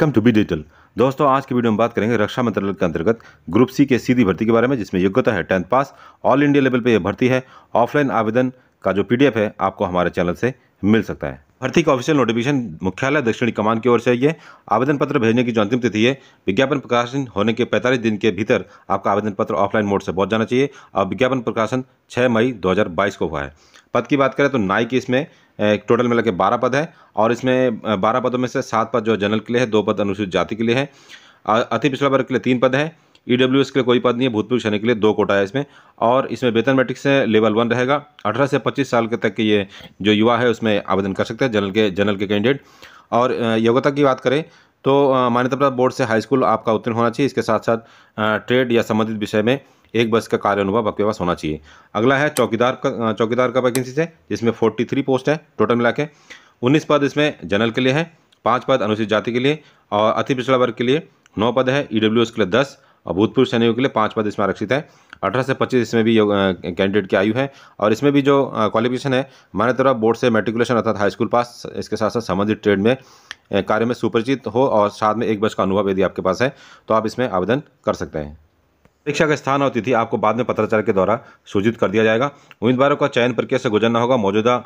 come to be digital दोस्तों आज की वीडियो में बात करेंगे रक्षा मंत्रालय के अंतर्गत ग्रुप सी के सीधी भर्ती के बारे में जिसमें योग्यता है tenth pass all India level पर यह भर्ती है ऑफलाइन आवेदन का जो पीडीएफ है आपको हमारे चैनल से मिल सकता है भर्ती का ऑफिशियल नोटिफिकेशन मुख्यालय दक्षिणी कमान की ओर से ये आवेदन पत्र भेजने की जो अंतिम तिथि है विज्ञापन प्रकाशन होने के 45 दिन के भीतर आपका आवेदन पत्र ऑफलाइन मोड से पहुंच जाना चाहिए और विज्ञापन प्रकाशन 6 मई 2022 को हुआ है पद की बात करें तो नाई की इसमें टोटल मिला के बारह पद है और इसमें बारह पदों में से सात पद जो जनरल के लिए है दो पद अनुसूचित जाति के लिए है अति पिछड़ा वर्ग के लिए तीन पद हैं ई डब्ल्यू एस के लिए कोई पद नहीं है भूतपूर्व सैनिक के लिए दो कोटा है इसमें और इसमें वेतन मैट्रिक्स से लेवल वन रहेगा अठारह से पच्चीस साल के तक के ये जो युवा है उसमें आवेदन कर सकते हैं जनरल के जनरल के कैंडिडेट और योग्यता की बात करें तो मान्यता प्राप्त बोर्ड से हाई स्कूल आपका उत्तीर्ण होना चाहिए इसके साथ साथ ट्रेड या संबंधित विषय में एक बस का कार्य अनुभव आपके पास होना चाहिए अगला है चौकीदार का चौकीदार का वैकेंसी है जिसमें फोर्टी थ्री पोस्ट है टोटल मिला के उन्नीस पद इसमें जनरल के लिए है पाँच पद अनुसूचित जाति के लिए और अति पिछड़ा वर्ग के लिए नौ पद है ई e के लिए दस और भूतपूर्व सैनिकों के लिए पाँच पद इसमें आरक्षित है अठारह से पच्चीस इसमें भी कैंडिडेट की आयु है और इसमें भी जो क्वालिफिकेशन है मान्यता बोर्ड से मेट्रिकुलेशन अर्थात हाई स्कूल पास इसके साथ साथ संबंधित ट्रेड में कार्य में सुपरिचित हो और साथ में एक वर्ष का अनुभव यदि आपके पास है तो आप इसमें आवेदन कर सकते हैं परीक्षा का स्थान और तिथि आपको बाद में पत्राचार के द्वारा सूचित कर दिया जाएगा उम्मीदवारों का चयन प्रक्रिया से गुजरना होगा मौजूदा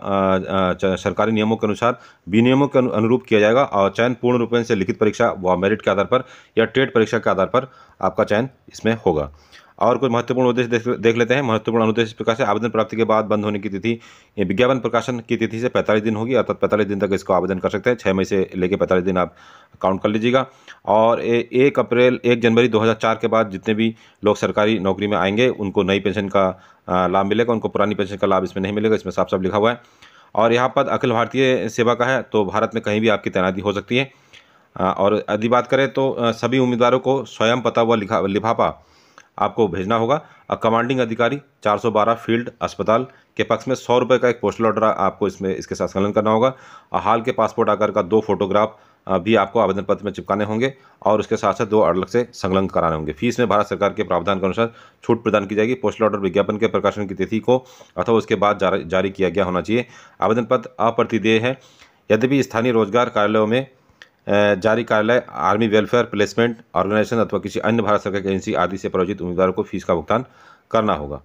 सरकारी नियमों के अनुसार विनियमों के अनुरूप किया जाएगा और चयन पूर्ण रूप से लिखित परीक्षा व मेरिट के आधार पर या ट्रेड परीक्षा के आधार पर आपका चयन इसमें होगा और कुछ महत्वपूर्ण उद्देश्य देख, देख लेते हैं महत्वपूर्ण अनुदेश प्रकाश से आवेदन प्राप्ति के बाद बंद होने की तिथि विज्ञापन प्रकाशन की तिथि से पैंतालीस दिन होगी अर्थात पैंतालीस दिन तक इसको आवेदन कर सकते हैं छः मई से लेकर पैंतालीस दिन आप काउंट कर लीजिएगा और ए, एक अप्रैल एक जनवरी दो के बाद जितने भी लोग सरकारी नौकरी में आएंगे उनको नई पेंशन का लाभ मिलेगा उनको पुरानी पेंशन का लाभ इसमें नहीं मिलेगा इसमें साफ साफ लिखा हुआ है और यहाँ पर अखिल भारतीय सेवा का है तो भारत में कहीं भी आपकी तैनाती हो सकती है और यदि बात करें तो सभी उम्मीदवारों को स्वयं पता हुआ लिखा लिफाफा आपको भेजना होगा और कमांडिंग अधिकारी 412 फील्ड अस्पताल के पक्ष में सौ रुपये का एक पोस्टल ऑर्डर आपको इसमें इसके साथ संलग्न करना होगा और हाल के पासपोर्ट आकार का दो फोटोग्राफ भी आपको आवेदन पत्र में चिपकाने होंगे और उसके साथ साथ दो अलग से संलग्न कराने होंगे फीस में भारत सरकार के प्रावधान के अनुसार छूट प्रदान की जाएगी पोस्टल ऑर्डर विज्ञापन के प्रकाशन की तिथि को अथवा उसके बाद जारी किया गया होना चाहिए आवेदन पत्र अप्रतिदेय है यद्यपि स्थानीय रोजगार कार्यालयों में जारी कार्यालय आर्मी वेलफेयर प्लेसमेंट ऑर्गेनाइजेशन अथवा किसी अन्य भारत सरकार की एजेंसी आदि से प्रयोजित उम्मीदवारों को फीस का भुगतान करना होगा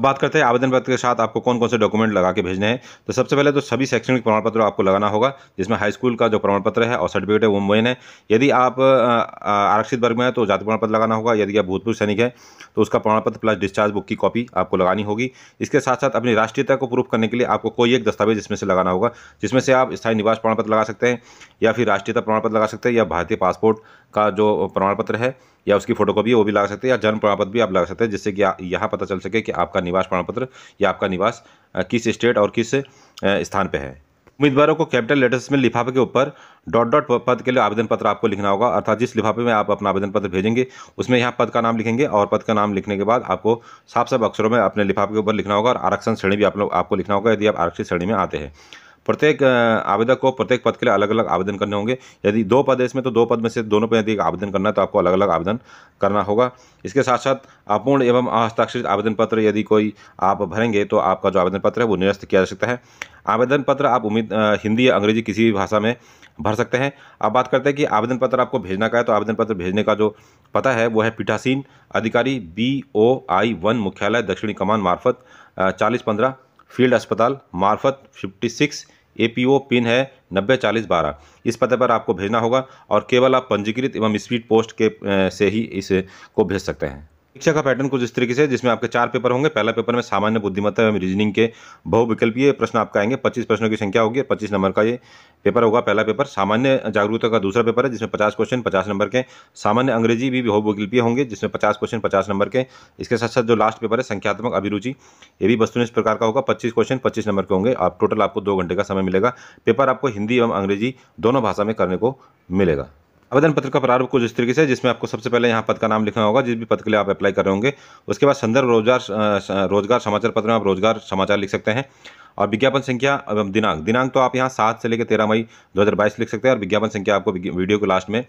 बात करते हैं आवेदन पत्र के साथ आपको कौन कौन से डॉक्यूमेंट लगा के भेजने हैं तो सबसे पहले तो सभी शैक्षणिक प्रमाण पत्र आपको लगाना होगा जिसमें हाई स्कूल का जो प्रमाण पत्र है और सर्टिफिकेट है वो मेन है यदि आप आरक्षित वर्ग में हैं तो जाति प्रमाण पत्र लगाना होगा यदि आप भूतपूर्व सैनिक है तो उसका प्रमाण पत्र प्लस डिस्चार्ज बुक की कॉपी आपको लगानी होगी इसके साथ साथ अपनी राष्ट्रीयता को प्रूफ करने के लिए आपको कोई एक दस्तावेज इसमें से लगाना होगा जिसमें से आप स्थायी निवास प्रमाण पत्र लगा सकते हैं या फिर राष्ट्रीयता प्रमाण पत्र लगा सकते हैं या भारतीय पासपोर्ट का जो प्रमाण पत्र है या उसकी फोटोकॉपी वो भी ला सकते हैं या जन्म प्रमाण पत्र भी आप ला सकते हैं जिससे कि यहाँ पता चल सके कि आपका निवास प्रमाण पत्र या आपका निवास किस स्टेट और किस स्थान पर है उम्मीदवारों को कैपिटल लेटर्स में लिफाफे के ऊपर डॉट डॉट पद के लिए आवेदन पत्र आपको लिखना होगा अर्थात जिस लिफाफे में आप अपना आवेदन पत्र भेजेंगे उसमें यहाँ पद का नाम लिखेंगे और पद का नाम लिखने के बाद आपको साफ साफ अक्षरों में अपने लिफाफे के ऊपर लिखना होगा और आरक्षण श्रेणी भी आप लोग आपको लिखना होगा यदि आप आरक्षित श्रेणी में आते हैं प्रत्येक आवेदक को प्रत्येक पद के लिए अलग अलग आवेदन करने होंगे यदि दो पद है इसमें तो दो पद में से दोनों पर यदि आवेदन करना है तो आपको अलग अलग आवेदन करना होगा इसके साथ साथ अपूर्ण एवं अहस्ताक्षरित आवेदन पत्र यदि कोई आप भरेंगे तो आपका जो आवेदन पत्र है वो निरस्त किया जा सकता है आवेदन पत्र आप उम्मीद हिंदी या अंग्रेजी किसी भी भाषा में भर सकते हैं अब बात करते हैं कि आवेदन पत्र आपको भेजना का है तो आवेदन पत्र भेजने का जो पता है वो है पीठासीन अधिकारी बी ओ आई वन मुख्यालय दक्षिणी कमान मार्फत चालीस पंद्रह फील्ड अस्पताल मार्फत fifty six A P O pin है नब्बे चालीस बारह इस पते पर आपको भेजना होगा और केवल आप पंजीकृत एवं स्पीड पोस्ट के से ही इस को भेज सकते हैं शिक्षा का पैटर्न कुछ इस तरीके से जिसमें आपके चार पेपर होंगे पहला पेपर में सामान्य बुद्धिमत्ता एवं रीजनिंग के बहुविकल्पीय प्रश्न आपका आएंगे 25 प्रश्नों की संख्या होगी और 25 नंबर का ये पेपर होगा पहला पेपर सामान्य जागरूकता का दूसरा पेपर है जिसमें 50 क्वेश्चन 50 नंबर के सामान्य अंग्रेजी भी बहुविकल्पीय होंगे जिसमें पचास क्वेश्चन पचास नंबर के इसके साथ साथ जो लास्ट पेपर है संख्यात्मक अभिरुचि ये भी वस्तु इस प्रकार का होगा पच्चीस क्वेश्चन पच्चीस नंबर के होंगे आप टोटल आपको दो घंटे का समय मिलेगा पेपर आपको हिंदी एवं अंग्रेजी दोनों भाषा में करने को मिलेगा आवेदन पत्र का प्रारूप कुछ इस तरीके से जिसमें आपको सबसे पहले यहाँ पद का नाम लिखना होगा जिस भी पद के लिए आप अप्लाई कर रहे होंगे उसके बाद संदर्भ रोजगार रोजगार समाचार पत्र में आप रोजगार समाचार लिख सकते हैं और विज्ञापन संख्या एवं दिनांक दिनांक तो आप यहाँ सात से लेकर तेरह मई दो लिख सकते हैं और विज्ञापन संख्या आपको वीडियो के लास्ट में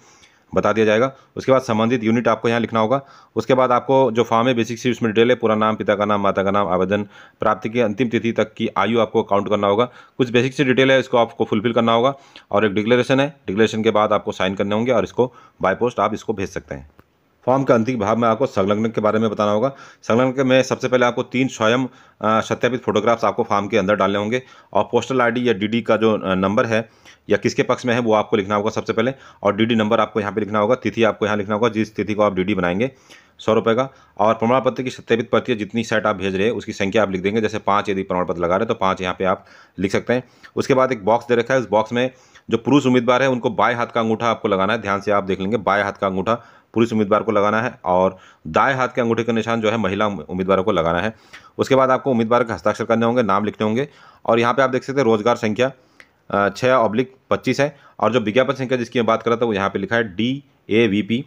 बता दिया जाएगा उसके बाद संबंधित यूनिट आपको यहाँ लिखना होगा उसके बाद आपको जो फॉर्म है बेसिक सी उसमें डिटेल है पूरा नाम पिता का नाम माता का नाम आवेदन प्राप्ति की अंतिम तिथि तक की आयु आपको काउंट करना होगा कुछ बेसिक सी डिटेल है इसको आपको फुलफिल करना होगा और एक डिक्लेरेशन है डिक्लेरेशन के बाद आपको साइन करने होंगे और इसको बाय पोस्ट आप इसको भेज सकते हैं फॉर्म के अंतिम भाग में आपको संलग्न के बारे में बताना होगा संलग्न में सबसे पहले आपको तीन स्वयं सत्यापित फोटोग्राफ्स आपको फॉर्म के अंदर डालने होंगे और पोस्टल आईडी या डीडी का जो नंबर है या किसके पक्ष में है वो आपको लिखना होगा सबसे पहले और डीडी नंबर आपको यहाँ पे लिखना होगा तिथि आपको यहाँ लिखना होगा जिस तिथि को आप डी बनाएंगे सौ रुपये का और प्रमाण पत्र की सत्यापित प्रतियाँ जितनी सेट आप भेज रहे हैं उसकी संख्या आप लिख देंगे जैसे पाँच यदि प्रमाण पत्र लगा रहे तो पाँच यहाँ पर आप लिख सकते हैं उसके बाद एक बॉक्स दे रखा है उस बॉक्स में जो पुरुष उम्मीदवार है उनको बाएँ हाथ का अंगूठा आपको लगाना है ध्यान से आप देख लेंगे बाएँ हाथ का अंगूठा पुरुष उम्मीदवार को लगाना है और दाएँ हाथ के अंगूठे का निशान जो है महिला उम्मीदवारों को लगाना है उसके बाद आपको उम्मीदवार का हस्ताक्षर करने होंगे नाम लिखने होंगे और यहाँ पर आप देख सकते हैं रोजगार संख्या छः ऑब्लिक पच्चीस है और जो विज्ञापन संख्या जिसकी मैं बात कर रहा था वो यहाँ पर लिखा है D A V P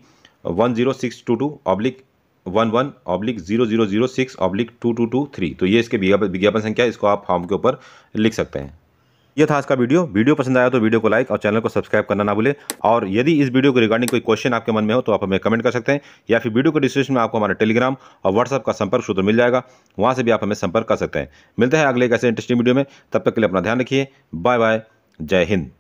one zero six two two oblique one one oblique zero zero zero six oblique two two two three तो ये इसके विज्ञापन संख्या इसको आप फॉर्म के ऊपर लिख सकते हैं ये था आज का वीडियो वीडियो पसंद आया तो वीडियो को लाइक और चैनल को सब्सक्राइब करना ना भूले और यदि इस वीडियो के रिगार्डिंग कोई क्वेश्चन आपके मन में हो तो आप हमें कमेंट कर सकते हैं या फिर वीडियो को डिस्क्रिप्शन में आपको हमारे टेलीग्राम और व्हाट्सअप का संपर्क सूत्र मिल जाएगा वहाँ से भी आप हमें संपर्क कर सकते हैं मिलते हैं अगले एक ऐसे इंटरेस्टिंग वीडियो में तब तक के लिए अपना ध्यान रखिए बाय बाय जय हिंद